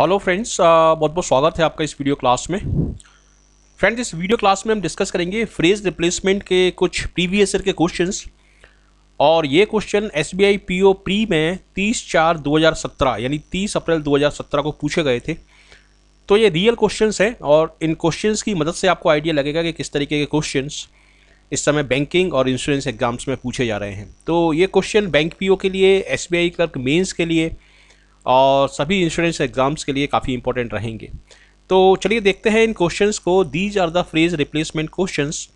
Hello friends uh, बहुत बहुत स्वागत है आपका इस वीडियो क्लास में फ्रेंड्स इस वीडियो क्लास में हम डिस्कस करेंगे फ्रेज रिप्लेसमेंट के कुछ प्रीवियस ईयर के क्वेश्चंस और ये question S B I P O pre में 30 चार 2017 यानी 30 अप्रैल 2017 को पूछे गए थे तो ये रियल क्वेश्चंस हैं और इन क्वेश्चंस की मदद से आपको आइडिया लगेगा कि किस तरीके के क्वेश्चन इस समय बैंकिंग और इंश्योरेंस एग्जाम्स में पूछे जा रहे हैं तो ये क्वेश्चन बैंक पी के लिए S B I clerk mains के लिए और सभी इंश्योरेंस एग्ज़ाम्स के लिए काफ़ी इंपॉर्टेंट रहेंगे तो चलिए देखते हैं इन क्वेश्चंस को these are the phrase replacement questions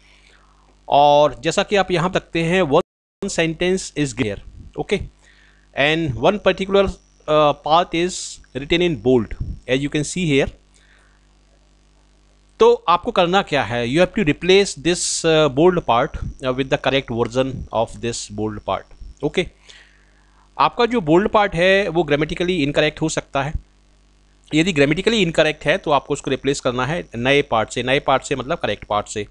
और जैसा कि आप यहाँ रखते हैं one sentence is given okay and one particular part is written in bold as you can see here तो आपको करना क्या है you have to replace this bold part with the correct version of this bold part okay आपका जो bold part है वो grammatically incorrect हो सकता है यदि ग्रामेटिकली इनकरेक्ट है तो आपको उसको रिप्लेस करना है नए पार्ट से नए पार्ट से मतलब करेक्ट पार्ट से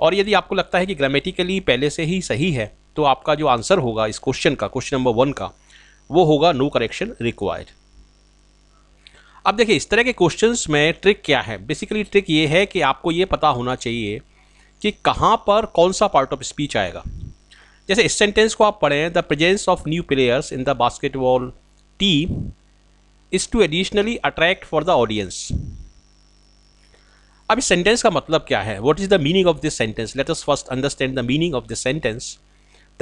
और यदि आपको लगता है कि ग्रामेटिकली पहले से ही सही है तो आपका जो आंसर होगा इस क्वेश्चन का क्वेश्चन नंबर वन का वो होगा नो करेक्शन रिक्वायर्ड अब देखिए इस तरह के क्वेश्चंस में ट्रिक क्या है बेसिकली ट्रिक ये है कि आपको ये पता होना चाहिए कि कहाँ पर कौन सा पार्ट ऑफ स्पीच आएगा जैसे इस सेंटेंस को आप पढ़ें the presence of new players in the basketball team is to additionally attract for the audience अब इस सेंटेंस का मतलब क्या है what is the meaning of this sentence let us first understand the meaning of this sentence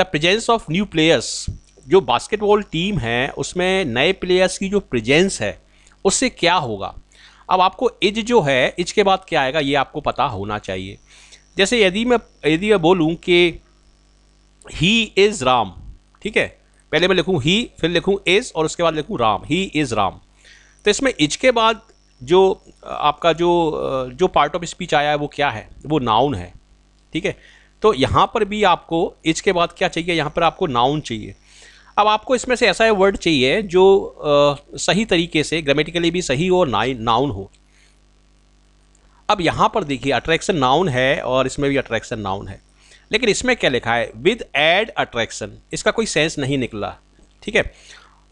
the presence of new players जो basketball team है उसमें नए प्लेयर्स की जो प्रेजेंस है उससे क्या होगा अब आपको इज जो है इज के बाद क्या आएगा ये आपको पता होना चाहिए जैसे यदि मैं यदि मैं बोलूँ कि ही इज़ राम ठीक है पहले मैं लिखूँ ही फिर लिखूँ इज़ और उसके बाद लिखूँ राम ही इज़ राम तो इसमें इज के बाद जो आपका जो जो पार्ट ऑफ स्पीच आया है वो क्या है वो नाउन है ठीक है तो यहाँ पर भी आपको इज के बाद क्या चाहिए यहाँ पर आपको नाउन चाहिए अब आपको इसमें से ऐसा वर्ड चाहिए जो आ, सही तरीके से ग्रामेटिकली भी सही हो और नाउन हो अब यहाँ पर देखिए अट्रैक्शन नाउन है और इसमें भी अट्रैक्शन नाउन है लेकिन इसमें क्या लिखा है विद एड अट्रैक्शन इसका कोई सेंस नहीं निकला ठीक है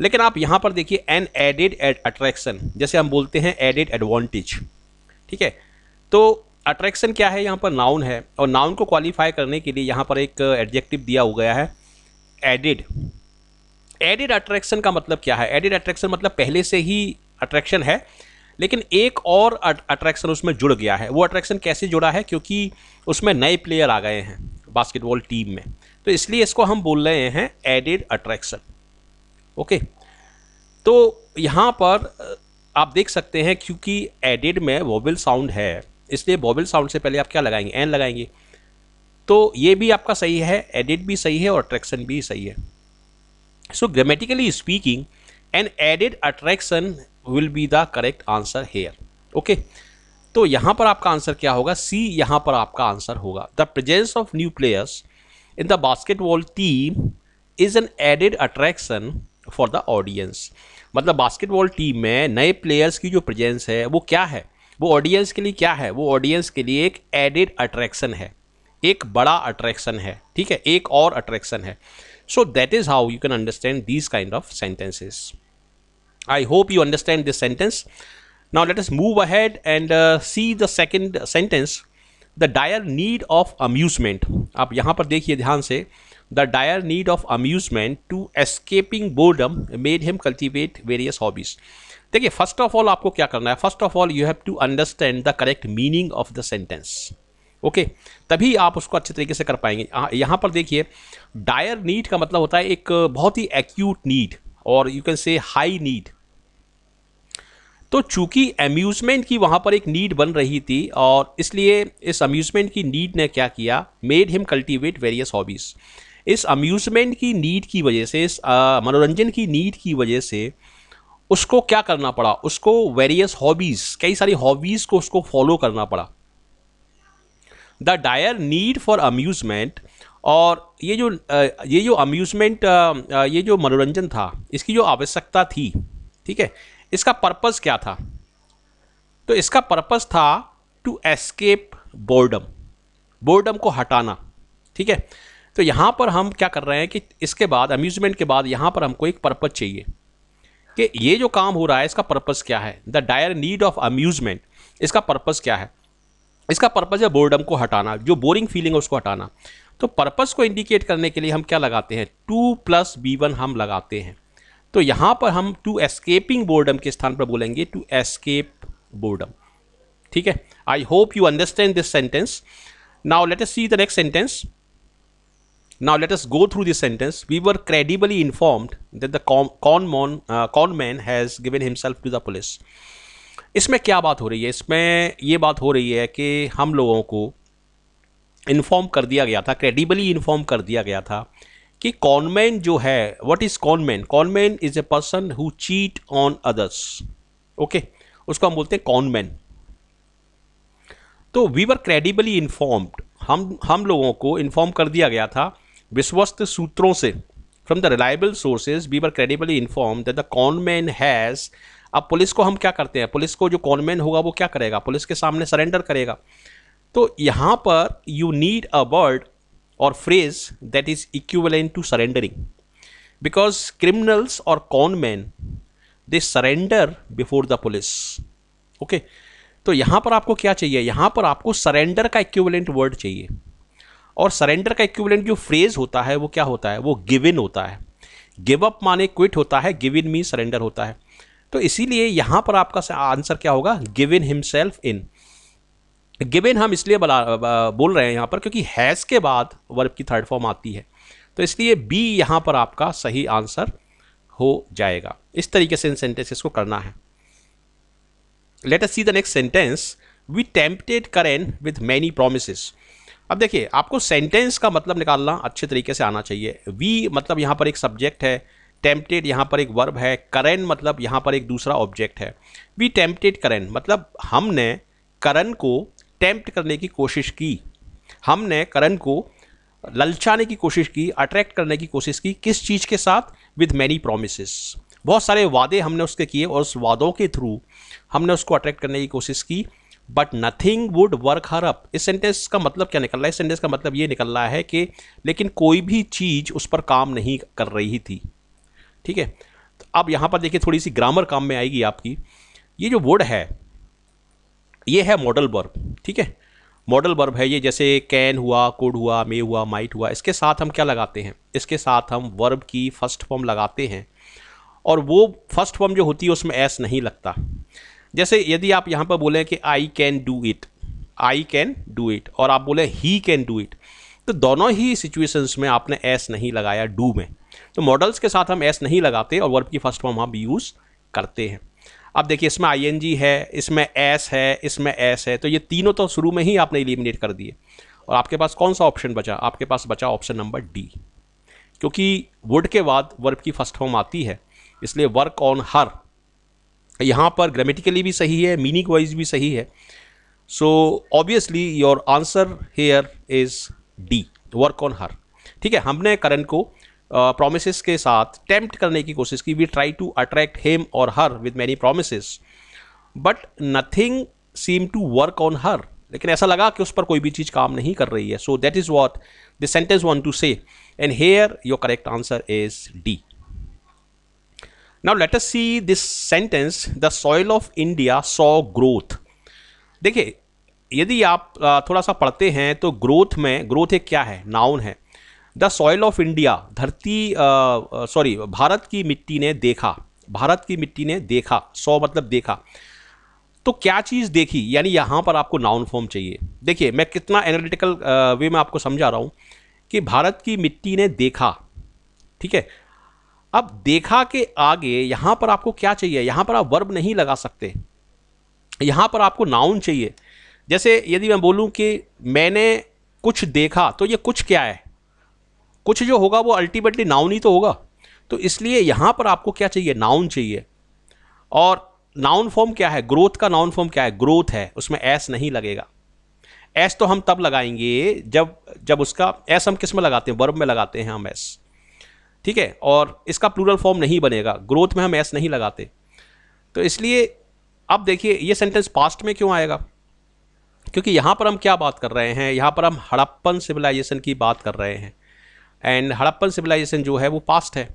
लेकिन आप यहाँ पर देखिए एन एडिड एड अट्रैक्शन जैसे हम बोलते हैं एडिड एडवांटेज ठीक है तो अट्रैक्शन क्या है यहाँ पर नाउन है और नाउन को क्वालिफाई करने के लिए यहाँ पर एक एडजेक्टिव दिया हो गया है एडिड एडिड अट्रैक्शन का मतलब क्या है एडिड अट्रैक्शन मतलब पहले से ही अट्रैक्शन है लेकिन एक और अट्रैक्शन उसमें जुड़ गया है वो अट्रैक्शन कैसे जुड़ा है क्योंकि उसमें नए प्लेयर आ गए हैं बास्केटबॉल टीम में तो इसलिए इसको हम बोल रहे हैं एडेड अट्रैक्शन ओके तो यहाँ पर आप देख सकते हैं क्योंकि एडेड में वॉबल साउंड है इसलिए वॉबल साउंड से पहले आप क्या लगाएंगे एन लगाएंगे तो ये भी आपका सही है एडेड भी सही है और अट्रैक्शन भी सही है so grammatically speaking an added attraction will be the correct answer here okay तो यहां पर आपका आंसर क्या होगा सी यहां पर आपका आंसर होगा the presence of new players in the basketball team is an added attraction for the audience मतलब बास्केटबॉल टीम में नए प्लेयर्स की जो प्रेजेंस है वो क्या है वो ऑडियंस के लिए क्या है वो ऑडियंस के लिए एक एडेड अट्रैक्शन है एक बड़ा अट्रैक्शन है ठीक है एक और अट्रैक्शन है so that is how you can understand these kind of sentences I hope you understand this sentence Now let us move ahead and uh, see the second sentence. The dire need of amusement आप यहाँ पर देखिए ध्यान से the dire need of amusement to escaping boredom made him cultivate various hobbies. देखिए first of all आपको क्या करना है first of all you have to understand the correct meaning of the sentence okay तभी आप उसको अच्छे तरीके से कर पाएंगे यहाँ पर देखिए डायर नीड का मतलब होता है एक बहुत ही एक्यूट नीड और you can say high need तो चूंकि अम्यूज़मेंट की वहाँ पर एक नीड बन रही थी और इसलिए इस अम्यूज़मेंट की नीड ने क्या किया made him cultivate various hobbies इस अम्यूज़मेंट की नीड की वजह से इस मनोरंजन की नीड की वजह से उसको क्या करना पड़ा उसको वेरियस हॉबीज़ कई सारी हॉबीज़ को उसको फॉलो करना पड़ा the dire need for amusement और ये जो ये जो अम्यूज़मेंट ये जो मनोरंजन था इसकी जो आवश्यकता थी ठीक है इसका पर्पज़ क्या था तो इसका पर्पज़ था टू एस्केप बोर्डम बोर्डम को हटाना ठीक है तो यहाँ पर हम क्या कर रहे हैं कि इसके बाद अम्यूज़मेंट के बाद यहाँ पर हमको एक पर्पज़ चाहिए कि ये जो काम हो रहा है इसका पर्पज़ क्या है the dire need of amusement इसका पर्पज़ क्या है इसका पर्पज़ है बोर्डम को हटाना जो बोरिंग फीलिंग है उसको हटाना तो पर्पज़ को इंडिकेट करने के लिए हम क्या लगाते हैं टू प्लस बी वन हम लगाते हैं तो यहां पर हम टू एस्केपिंग बोर्डम के स्थान पर बोलेंगे टू एस्केप बोर्डम ठीक है I hope you understand this sentence now let's see the next sentence now let's go through this sentence we were credibly informed that the con man con man has given himself to the police इसमें क्या बात हो रही है इसमें ये बात हो रही है कि हम लोगों को इन्फॉर्म कर दिया गया था क्रेडिबली इन्फॉर्म कर दिया गया था कि कॉनमैन जो है what is conman conman is a person who cheat on others okay उसको हम बोलते हैं कॉनमैन तो वी वर क्रेडिबली इन्फॉर्म्ड हम हम लोगों को इन्फॉर्म कर दिया गया था विश्वस्त सूत्रों से from the reliable sources we were credibly inform that the conman has अब पुलिस को हम क्या करते हैं पुलिस को जो कॉनमैन होगा वो क्या करेगा पुलिस के सामने सरेंडर करेगा तो यहाँ पर you need a word or phrase that is equivalent to surrendering because criminals or con men they surrender before the police okay तो यहाँ पर आपको क्या चाहिए यहाँ पर आपको सरेंडर का इक्विवेलेंट वर्ड चाहिए और सरेंडर का इक्विवेलेंट जो फ्रेज होता है वो क्या होता है वो गिव इन होता है गिव अप माने क्विट होता है गिव इन मी सरेंडर होता है तो इसीलिए यहाँ पर आपका आंसर क्या होगा गिव इन हिमसेल्फ इन गिबेन हम इसलिए बला बोल रहे हैं यहाँ पर क्योंकि हैज़ के बाद वर्ब की थर्ड फॉर्म आती है तो इसलिए बी यहाँ पर आपका सही आंसर हो जाएगा इस तरीके से इन सेंटेंसेस को करना है let us see the next sentence we tempted Karen with many promise अब देखिए आपको सेंटेंस का मतलब निकालना अच्छे तरीके से आना चाहिए वी मतलब यहाँ पर एक सब्जेक्ट है टेम्पटेड यहाँ पर एक वर्ब है करेन मतलब यहाँ पर एक दूसरा ऑब्जेक्ट है वी टेम्पटेड करेन मतलब हमने करण को टेम्प्ट करने की कोशिश की हमने करण को ललचाने की कोशिश की अट्रैक्ट करने की कोशिश की किस चीज़ के साथ विद मैनी प्रोमिस बहुत सारे वादे हमने उसके किए और उस वादों के थ्रू हमने उसको अट्रैक्ट करने की कोशिश की but nothing would work her up इस सेंटेंस का मतलब क्या निकल रहा है इस सेंटेंस का मतलब ये निकल रहा है कि लेकिन कोई भी चीज़ उस पर काम नहीं कर रही थी ठीक है तो अब यहाँ पर देखिए थोड़ी सी ग्रामर काम में आएगी आपकी ये जो वुड है ये है मॉडल बर्ब ठीक है मॉडल बर्ब है ये जैसे कैन हुआ कुड हुआ मे हुआ माइट हुआ इसके साथ हम क्या लगाते हैं इसके साथ हम वर्ब की फर्स्ट फॉर्म लगाते हैं और वो फर्स्ट फॉर्म जो होती है उसमें एस नहीं लगता जैसे यदि आप यहाँ पर बोलें कि I can do it I can do it और आप बोले ही कैन डू इट तो दोनों ही सिचुएशंस में आपने एस नहीं लगाया डू में तो मॉडल्स के साथ हम एस नहीं लगाते और वर्ब की फर्स्ट फॉर्म हम यूज़ करते हैं अब देखिए इसमें आई है इसमें एस है इसमें एस है तो ये तीनों तो शुरू में ही आपने एलिमिनेट कर दिए और आपके पास कौन सा ऑप्शन बचा आपके पास बचा ऑप्शन नंबर डी क्योंकि वुड के बाद वर्ब की फर्स्ट फॉर्म आती है इसलिए वर्क ऑन हर यहाँ पर ग्रामेटिकली भी सही है मीनिंग वाइज भी सही है so obviously your answer here is D work on her ठीक है हमने करण को प्रोमिस के साथ टेम्प्ट करने की कोशिश की we try to attract him और her with many promise but nothing seem to work on her लेकिन ऐसा लगा कि उस पर कोई भी चीज़ काम नहीं कर रही है so that is what the sentence want to say and here your correct answer is D now let us see this sentence the soil of India saw growth देखिए यदि आप थोड़ा सा पढ़ते हैं तो ग्रोथ में ग्रोथ एक क्या है नाउन है द सॉइल ऑफ इंडिया धरती सॉरी भारत की मिट्टी ने देखा भारत की मिट्टी ने देखा सौ मतलब देखा तो क्या चीज़ देखी यानी यहाँ पर आपको नाउन फॉर्म चाहिए देखिए मैं कितना एनालिटिकल वे में आपको समझा रहा हूँ कि भारत की मिट्टी ने देखा ठीक है अब देखा के आगे यहाँ पर आपको क्या चाहिए यहाँ पर आप वर्ब नहीं लगा सकते यहाँ पर आपको नाउन चाहिए जैसे यदि मैं बोलूँ कि मैंने कुछ देखा तो ये कुछ क्या है कुछ जो होगा वो अल्टीमेटली नाउन ही तो होगा तो इसलिए यहाँ पर आपको क्या चाहिए नाउन चाहिए और नाउन फॉर्म क्या है ग्रोथ का नाउन फॉर्म क्या है ग्रोथ है उसमें एस नहीं लगेगा एस तो हम तब लगाएंगे जब जब उसका एस हम किस में लगाते हैं वर्ब में लगाते हैं हम एस ठीक है और इसका प्लूरल फॉर्म नहीं बनेगा ग्रोथ में हम एस नहीं लगाते तो इसलिए अब देखिए ये सेंटेंस पास्ट में क्यों आएगा क्योंकि यहाँ पर हम क्या बात कर रहे हैं यहाँ पर हम हड़प्पन सिविलाइजेशन की बात कर रहे हैं एंड हड़प्पन सिविलाइजेशन जो है वो पास्ट है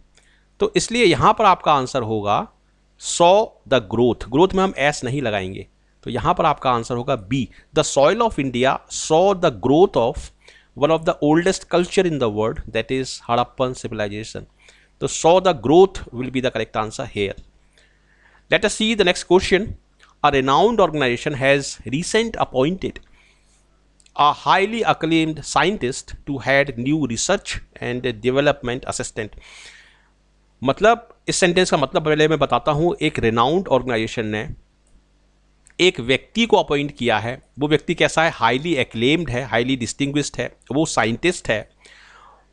तो इसलिए यहाँ पर आपका आंसर होगा सॉ द ग्रोथ ग्रोथ में हम एस नहीं लगाएंगे तो यहाँ पर आपका आंसर होगा be the soil of India saw the growth of one of the oldest culture in the world that is Harappan civilisation तो so the growth will be the correct answer here let us see the next question a renowned organisation has recent appointed a highly acclaimed scientist to head new research and development assistant मतलब इस sentence का मतलब पहले मैं बताता हूँ एक रेनाउंड organisation ने एक व्यक्ति को अपॉइंट किया है वो व्यक्ति कैसा है हाईली एक्लेम्ड है हाईली डिस्टिंग्विश्ड है वो साइंटिस्ट है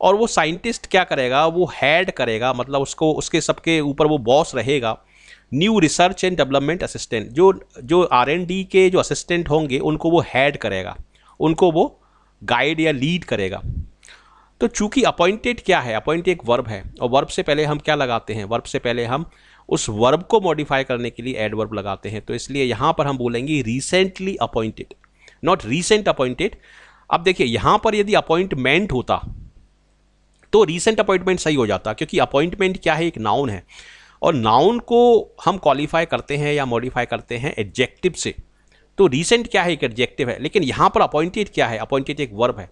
और वो साइंटिस्ट क्या करेगा वो हेड करेगा मतलब उसको उसके सबके ऊपर वो बॉस रहेगा new research and development assistant जो जो आर के जो असिस्टेंट होंगे उनको वो हैड करेगा उनको वो गाइड या लीड करेगा तो चूंकि अपॉइंटेड क्या है अपॉइंट एक वर्ब है और वर्ब से पहले हम क्या लगाते हैं वर्ब से पहले हम उस वर्ब को मॉडिफाई करने के लिए एड वर्ब लगाते हैं तो इसलिए यहाँ पर हम बोलेंगे recently appointed not recent appointed अब देखिए यहाँ पर यदि अपॉइंटमेंट होता तो रिसेंट अपॉइंटमेंट सही हो जाता क्योंकि अपॉइंटमेंट क्या है एक नाउन है और नाउन को हम क्वालिफाई करते हैं या मॉडिफाई करते हैं एडजेक्टिव से तो रिसेंट क्या है एक एडजेक्टिव है लेकिन यहाँ पर अपॉइंटेड क्या है अपॉइंटेड एक वर्ब है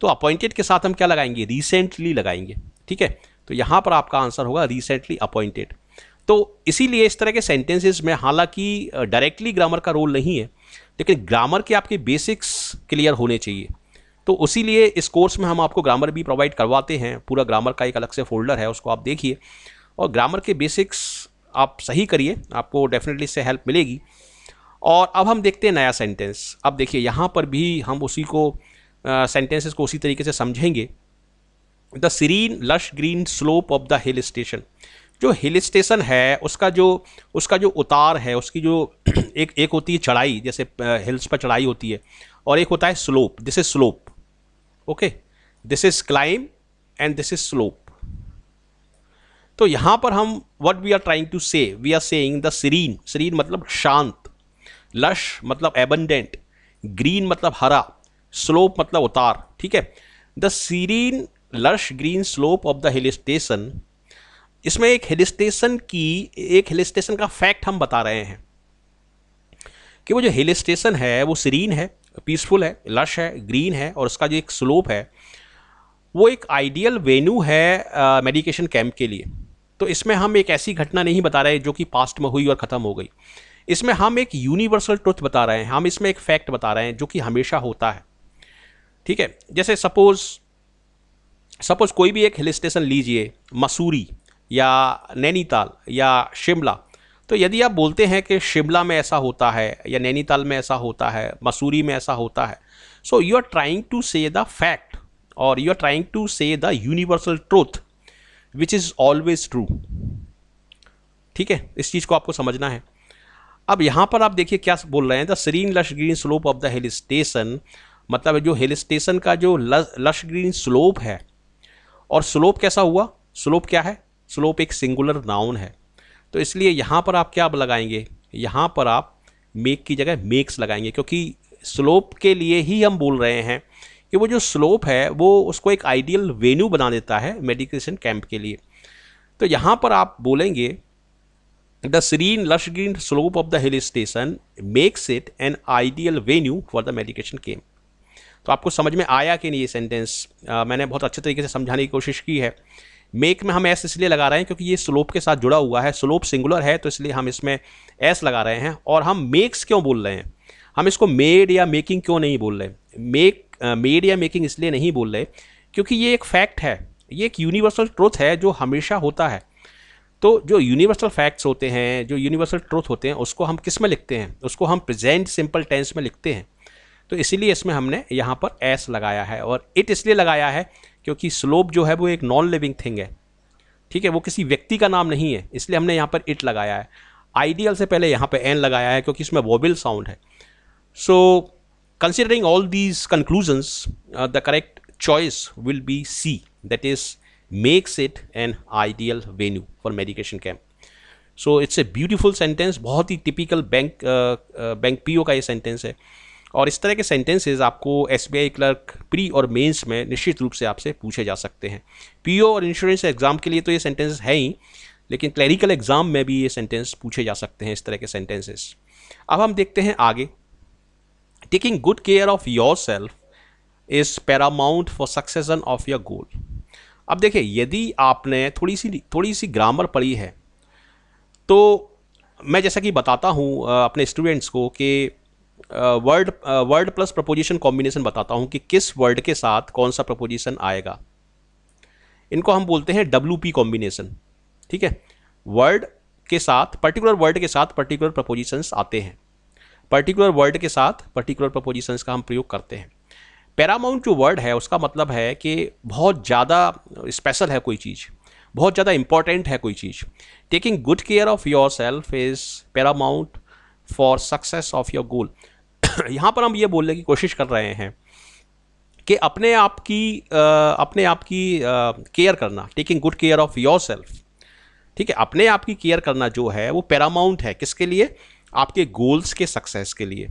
तो अपॉइंटेड के साथ हम क्या लगाएंगे रिसेंटली लगाएंगे ठीक है तो यहाँ पर आपका आंसर होगा रिसेंटली अपॉइंटेड तो इसीलिए इस तरह के सेंटेंसेस में हालांकि डायरेक्टली ग्रामर का रोल नहीं है लेकिन ग्रामर के आपके बेसिक्स क्लियर होने चाहिए तो उसी लिए इस कोर्स में हम आपको ग्रामर भी प्रोवाइड करवाते हैं पूरा ग्रामर का एक अलग से फोल्डर है उसको आप देखिए और ग्रामर के बेसिक्स आप सही करिए आपको डेफिनेटली इससे हेल्प मिलेगी और अब हम देखते हैं नया सेंटेंस अब देखिए यहाँ पर भी हम उसी को सेंटेंसेस को उसी तरीके से समझेंगे the serene lush green slope of the hill station जो हिल स्टेशन है उसका जो उसका जो उतार है उसकी जो एक एक होती है चढ़ाई जैसे हिल्स पर चढ़ाई होती है और एक होता है slope this is slope okay this is climb and this is slope तो यहाँ पर हम what we are trying to say we are saying the serene serene मतलब शांत लश मतलब एबंडेंट ग्रीन मतलब हरा स्लोप मतलब उतार ठीक है the serene lush green slope of the hill station इसमें एक हिल स्टेशन की एक हिल स्टेशन का फैक्ट हम बता रहे हैं कि वो जो हिल स्टेशन है वो सीरीन है पीसफुल है लश है ग्रीन है और उसका जो एक स्लोप है वो एक आइडियल वेन्यू है मेडिकेशन कैंप के लिए तो इसमें हम एक ऐसी घटना नहीं बता रहे जो कि पास्ट में हुई और ख़त्म हो गई इसमें हम एक यूनिवर्सल ट्रुथ बता रहे हैं हम इसमें एक फैक्ट बता रहे हैं जो कि हमेशा होता है ठीक है जैसे सपोज सपोज कोई भी एक हिल स्टेशन लीजिए मसूरी या नैनीताल या शिमला तो यदि आप बोलते हैं कि शिमला में ऐसा होता है या नैनीताल में ऐसा होता है मसूरी में ऐसा होता है so you are trying to say the fact और you are trying to say the universal truth which is always true ठीक है इस चीज़ को आपको समझना है अब यहाँ पर आप देखिए क्या बोल रहे हैं the serene lush green slope of the hill station मतलब जो हिल स्टेशन का जो लश ग्रीन स्लोप है और स्लोप कैसा हुआ स्लोप क्या है स्लोप एक सिंगुलर नाउन है तो इसलिए यहाँ पर आप क्या आप लगाएंगे यहाँ पर आप मेक की जगह मेक्स लगाएंगे क्योंकि स्लोप के लिए ही हम बोल रहे हैं कि वो जो स्लोप है वो उसको एक आइडियल वेन्यू बना देता है मेडिकेशन कैंप के लिए तो यहाँ पर आप बोलेंगे the serene lush green slope of the hill station makes it an ideal venue for the medication camp तो आपको समझ में आया कि नहीं ये सेंटेंस मैंने बहुत अच्छे तरीके से समझाने की कोशिश की है मेक में हम एस इसलिए लगा रहे हैं क्योंकि ये स्लोप के साथ जुड़ा हुआ है स्लोप सिंगुलर है तो इसलिए हम इसमें एस लगा रहे हैं और हम मेक्स क्यों बोल रहे हैं हम इसको मेड या मेकिंग क्यों नहीं बोल रहे मेक मेड या मेकिंग इसलिए नहीं बोल रहे क्योंकि ये एक फैक्ट है ये एक यूनिवर्सल ट्रुथ है जो हमेशा होता है तो जो यूनिवर्सल फैक्ट्स होते हैं जो यूनिवर्सल ट्रूथ होते हैं उसको हम किस में लिखते हैं उसको हम प्रेजेंट सिंपल टेंस में लिखते हैं तो इसीलिए इसमें हमने यहाँ पर एस लगाया है और इट इसलिए लगाया है क्योंकि स्लोप जो है वो एक नॉन लिविंग थिंग है ठीक है वो किसी व्यक्ति का नाम नहीं है इसलिए हमने यहाँ पर इट लगाया है आइडियल से पहले यहाँ पर एन लगाया है क्योंकि इसमें वोबिल साउंड है so considering all these conclusions the correct choice will be C that is makes it an ideal venue for medication camp so it's a beautiful sentence बहुत ही टिपिकल बैंक बैंक ओ का ये sentence है और इस तरह के सेंटेंसेज आपको एस क्लर्क प्री और मेंस में निश्चित रूप से आपसे पूछे जा सकते हैं ओ और इंश्योरेंस एग्ज़ाम के लिए तो ये सेंटेंस है ही लेकिन क्लैरिकल एग्ज़ाम में भी ये सेंटेंस पूछे जा सकते हैं इस तरह के सेंटेंसेस अब हम देखते हैं आगे taking good care of yourself is paramount for success of your goal अब देखिए यदि आपने थोड़ी सी थोड़ी सी ग्रामर पढ़ी है तो मैं जैसा कि बताता हूँ अपने स्टूडेंट्स को कि word word plus preposition combination बताता हूँ कि किस वर्ड के साथ कौन सा प्रपोजिशन आएगा इनको हम बोलते हैं डब्ल्यू पी कॉम्बिनेशन ठीक है वर्ड के साथ पर्टिकुलर वर्ड के साथ पर्टिकुलर प्रपोजिशंस आते हैं पर्टिकुलर वर्ड के साथ पर्टिकुलर प्रपोजिशंस का हम प्रयोग करते हैं पैरामाउंट जो वर्ड है उसका मतलब है कि बहुत ज़्यादा स्पेशल है कोई चीज़ बहुत ज़्यादा इंपॉर्टेंट है कोई चीज़ taking good care of yourself is paramount for success of your goal यहाँ पर हम ये बोलने की कोशिश कर रहे हैं कि अपने आप की आ, अपने आप की केयर करना taking good care of yourself ठीक है अपने आप की केयर करना जो है वो पैरामाउंट है किसके लिए आपके गोल्स के सक्सेस के लिए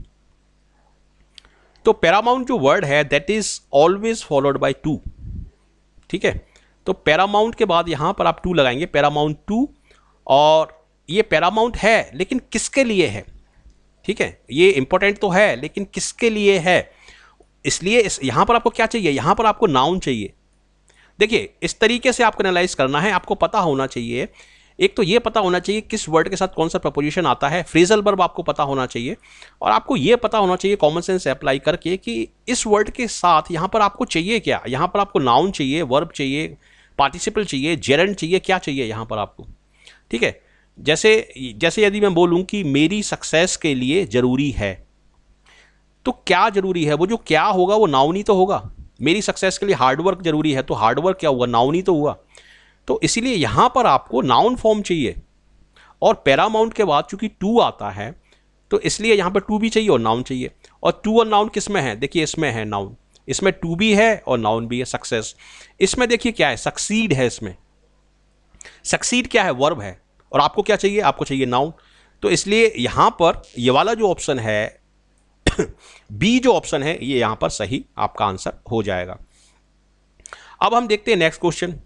तो पैरामाउंट जो वर्ड है that is always followed by to ठीक है तो पैरामाउंट के बाद यहां पर आप टू लगाएंगे पैरामाउंट टू और ये पैरामाउंट है लेकिन किसके लिए है ठीक है ये इंपॉर्टेंट तो है लेकिन किसके लिए है इसलिए इस यहां पर आपको क्या चाहिए यहां पर आपको नाउन चाहिए देखिए इस तरीके से आपको एनालाइज करना है आपको पता होना चाहिए एक तो ये पता होना चाहिए किस वर्ड के साथ कौन सा प्रपोजिशन आता है फ्रीजल वर्ब आपको पता होना चाहिए और आपको ये पता होना चाहिए कॉमन सेंस अप्लाई करके कि इस वर्ड के साथ यहाँ पर आपको चाहिए क्या यहाँ पर आपको नाउन चाहिए वर्ब चाहिए पार्टिसिपल चाहिए जेरेंट चाहिए क्या चाहिए यहाँ पर आपको ठीक है जैसे जैसे यदि मैं बोलूँ कि मेरी सक्सेस के लिए ज़रूरी है तो क्या ज़रूरी है वो जो क्या होगा वो नाउनी तो होगा मेरी सक्सेस के लिए हार्डवर्क ज़रूरी है तो हार्डवर्क क्या हुआ नाउनी तो हुआ तो इसीलिए यहां पर आपको नाउन फॉर्म चाहिए और पैरामाउंट के बाद चूंकि टू आता है तो इसलिए यहां पर टू भी चाहिए और नाउन चाहिए और टू और नाउन किस में है देखिए इसमें है नाउन इसमें टू भी है और नाउन भी है सक्सेस इसमें देखिए क्या है सक्सीड है इसमें सक्सीड क्या है वर्ब है और आपको क्या चाहिए आपको चाहिए नाउन तो इसलिए यहां पर ये वाला जो ऑप्शन है बी जो ऑप्शन है ये यहां पर सही आपका आंसर हो जाएगा अब हम देखते हैं next question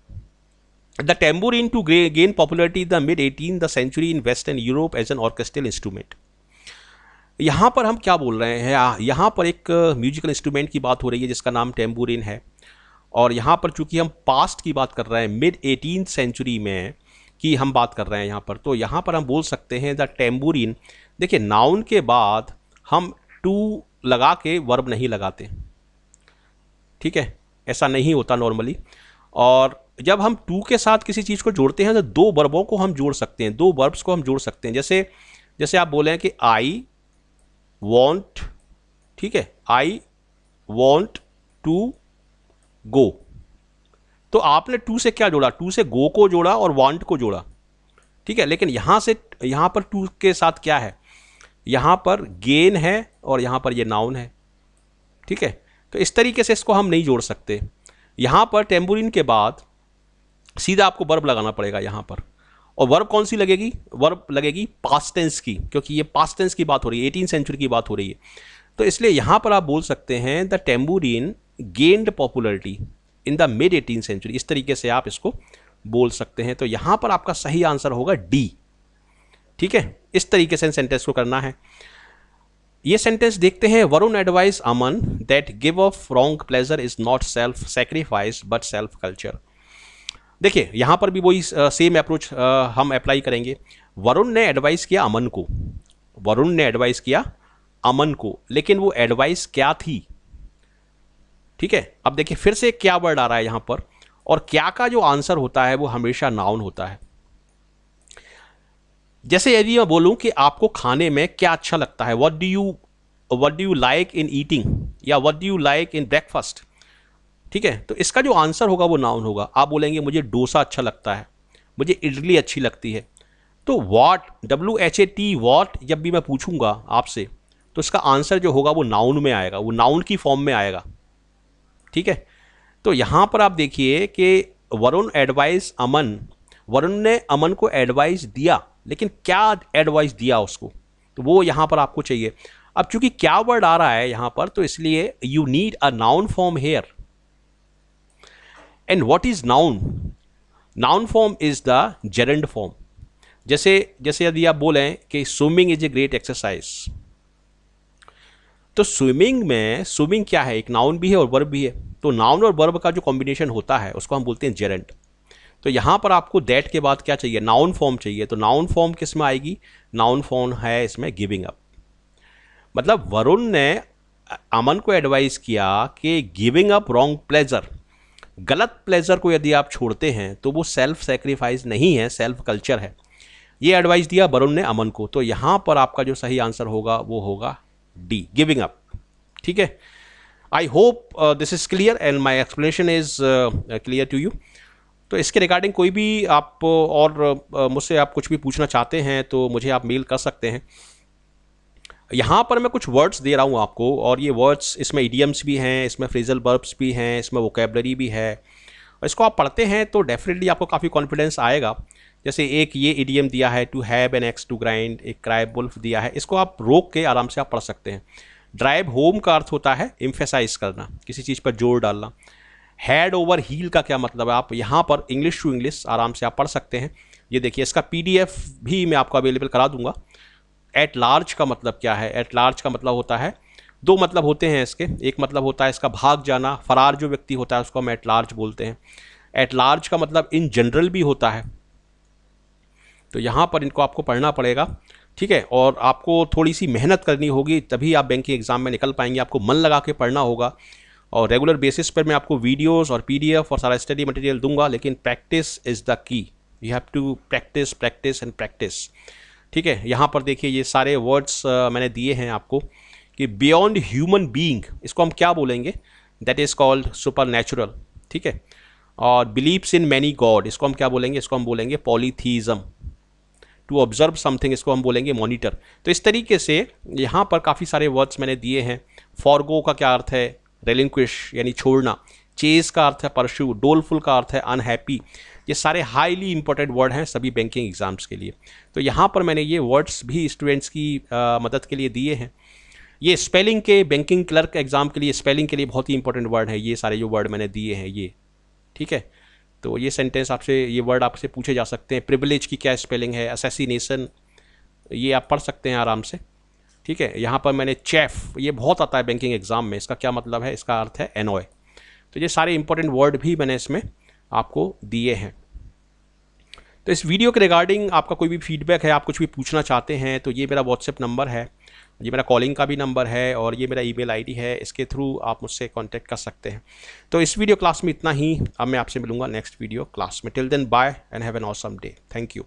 The tambourine to gain popularity in the mid 18th century in Western Europe as an orchestral instrument. यहाँ पर हम क्या बोल रहे हैं यहाँ पर एक म्यूजिकल uh, इंस्ट्रूमेंट की बात हो रही है जिसका नाम टेम्बूरिन है और यहाँ पर चूंकि हम पास्ट की बात कर रहे हैं मिड एटीन सेंचुरी में की हम बात कर रहे हैं यहाँ पर तो यहाँ पर हम बोल सकते हैं द टेम्बोरिन देखिए नाउन के बाद हम टू लगा के वर्ब नहीं लगाते ठीक है ऐसा नहीं होता नॉर्मली और जब हम टू के साथ किसी चीज़ को जोड़ते हैं तो दो वर्बों को हम जोड़ सकते हैं दो वर्ब्स को हम जोड़ सकते हैं जैसे जैसे आप बोले हैं कि आई वॉन्ट ठीक है आई वॉन्ट टू गो तो आपने टू से क्या जोड़ा टू से गो को जोड़ा और वॉन्ट को जोड़ा ठीक है लेकिन यहाँ से यहाँ पर टू के साथ क्या है यहाँ पर गेन है और यहाँ पर ये नाउन है ठीक है तो इस तरीके से इसको हम नहीं जोड़ सकते यहाँ पर टेम्बोरिन के बाद सीधा आपको वर्ब लगाना पड़ेगा यहाँ पर और वर्ब कौन सी लगेगी वर्ब लगेगी पास्टेंस की क्योंकि ये पास्टेंस की बात हो रही है एटीन सेंचुरी की बात हो रही है तो इसलिए यहाँ पर आप बोल सकते हैं the tambourine gained popularity in the mid eighteen century इस तरीके से आप इसको बोल सकते हैं तो यहाँ पर आपका सही आंसर होगा डी ठीक है इस तरीके से सेंटेंस को करना है ये सेंटेंस देखते हैं Varun advise Aman that give a wrong pleasure is not self sacrifice but self culture देखिए यहाँ पर भी वही सेम अप्रोच हम अप्लाई करेंगे वरुण ने एडवाइस किया अमन को वरुण ने एडवाइस किया अमन को लेकिन वो एडवाइस क्या थी ठीक है अब देखिए फिर से क्या वर्ड आ रहा है यहाँ पर और क्या का जो आंसर होता है वो हमेशा नाउन होता है जैसे यदि मैं बोलूं कि आपको खाने में क्या अच्छा लगता है what do you what do you like in eating या what do you like in breakfast ठीक है तो इसका जो आंसर होगा वो नाउन होगा आप बोलेंगे मुझे डोसा अच्छा लगता है मुझे इडली अच्छी लगती है तो what W H A T what जब भी मैं पूछूंगा आपसे तो इसका आंसर जो होगा वो नाउन में आएगा वो नाउन की फॉर्म में आएगा ठीक है तो यहाँ पर आप देखिए कि वरुण एडवाइस अमन वरुण ने अमन को एडवाइस दिया लेकिन क्या एडवाइस दिया उसको तो वो यहाँ पर आपको चाहिए अब चूंकि क्या वर्ड आ रहा है यहाँ पर तो इसलिए you need a noun form here and what is noun noun form is the gerund form जैसे जैसे यदि आप बोलें कि swimming is a great exercise तो स्विमिंग में स्विमिंग क्या है एक नाउन भी है और वर्ब भी है तो नाउन और वर्ब का जो कॉम्बिनेशन होता है उसको हम बोलते हैं जेरेंट तो यहां पर आपको दैट के बाद क्या चाहिए नाउन फॉर्म चाहिए तो नाउन फॉर्म किस में आएगी नाउन फॉर्म है इसमें गिविंग अप मतलब वरुण ने अमन को एडवाइस किया कि गिविंग अप रॉन्ग प्लेजर गलत प्लेजर को यदि आप छोड़ते हैं तो वो सेल्फ सेक्रीफाइस नहीं है सेल्फ कल्चर है ये एडवाइस दिया वरुण ने अमन को तो यहां पर आपका जो सही आंसर होगा वो होगा डी गिविंग अप ठीक है I hope this is clear and my explanation is clear to you तो इसके रिगार्डिंग कोई भी आप और uh, मुझसे आप कुछ भी पूछना चाहते हैं तो मुझे आप मेल कर सकते हैं यहाँ पर मैं कुछ वर्ड्स दे रहा हूँ आपको और ये वर्ड्स इसमें इडियम्स भी हैं इसमें फ्रेजल बर्ब्स भी हैं इसमें वोकेबलरी भी है और इसको आप पढ़ते हैं तो डेफिनेटली आपको काफ़ी कॉन्फिडेंस आएगा जैसे एक ये इडियम दिया है to have an axe to grind एक क्राइब बुल्फ दिया है इसको आप रोक के आराम से आप पढ़ सकते हैं ड्राइव होम का अर्थ होता है इम्फेसाइज करना किसी चीज़ पर जोर डालना हैड ओवर हील का क्या मतलब है आप यहाँ पर इंग्लिश टू इंग्लिश आराम से आप पढ़ सकते हैं ये देखिए इसका पी भी मैं आपको अवेलेबल करा दूंगा एट लार्ज का मतलब क्या है एट लार्ज का मतलब होता है दो मतलब होते हैं इसके एक मतलब होता है इसका भाग जाना फरार जो व्यक्ति होता है उसको हम एट लार्ज बोलते हैं एट लार्ज का मतलब इन जनरल भी होता है तो यहाँ पर इनको आपको पढ़ना पड़ेगा ठीक है और आपको थोड़ी सी मेहनत करनी होगी तभी आप बैंकिंग एग्ज़ाम में निकल पाएंगे आपको मन लगा के पढ़ना होगा और रेगुलर बेसिस पर मैं आपको वीडियोस और पीडीएफ और सारा स्टडी मटेरियल दूंगा लेकिन practice is the key you have to practice practice and practice ठीक है यहाँ पर देखिए ये सारे वर्ड्स मैंने दिए हैं आपको कि बियॉन्ड ह्यूमन बीइंग इसको हम क्या बोलेंगे that is called supernatural ठीक है और बिलीव्स इन मैनी गॉड इसको हम क्या बोलेंगे इसको हम बोलेंगे पॉलीथीज़म टू ऑब्जर्व समथिंग इसको हम बोलेंगे मॉनिटर तो इस तरीके से यहाँ पर काफ़ी सारे वर्ड्स मैंने दिए हैं फॉरगो का क्या अर्थ है रेलिंक्विश यानी छोड़ना चेज का अर्थ है परशु डोलफुल का अर्थ है अनहैप्पी ये सारे हाईली इंपॉर्टेंट वर्ड हैं सभी बैंकिंग एग्ज़ाम्स के लिए तो यहाँ पर मैंने ये वर्ड्स भी स्टूडेंट्स की आ, मदद के लिए दिए हैं ये स्पेलिंग के बैंकिंग क्लर्क एग्ज़ाम के लिए स्पेलिंग के लिए बहुत ही इंपॉर्टेंट वर्ड है ये सारे जो वर्ड मैंने दिए हैं ये ठीक है तो ये सेंटेंस आपसे ये वर्ड आपसे पूछे जा सकते हैं प्रिविलेज की क्या स्पेलिंग है असेसिनेसन ये आप पढ़ सकते हैं आराम से ठीक है यहाँ पर मैंने चेफ ये बहुत आता है बैंकिंग एग्ज़ाम में इसका क्या मतलब है इसका अर्थ है एनओए तो ये सारे इंपॉर्टेंट वर्ड भी मैंने इसमें आपको दिए हैं तो इस वीडियो के रिगार्डिंग आपका कोई भी फीडबैक है आप कुछ भी पूछना चाहते हैं तो ये मेरा व्हाट्सएप नंबर है ये मेरा कॉलिंग का भी नंबर है और ये मेरा ईमेल आईडी है इसके थ्रू आप मुझसे कांटेक्ट कर सकते हैं तो इस वीडियो क्लास में इतना ही अब मैं आपसे मिलूंगा नेक्स्ट वीडियो क्लास में till then bye and have an awesome day thank you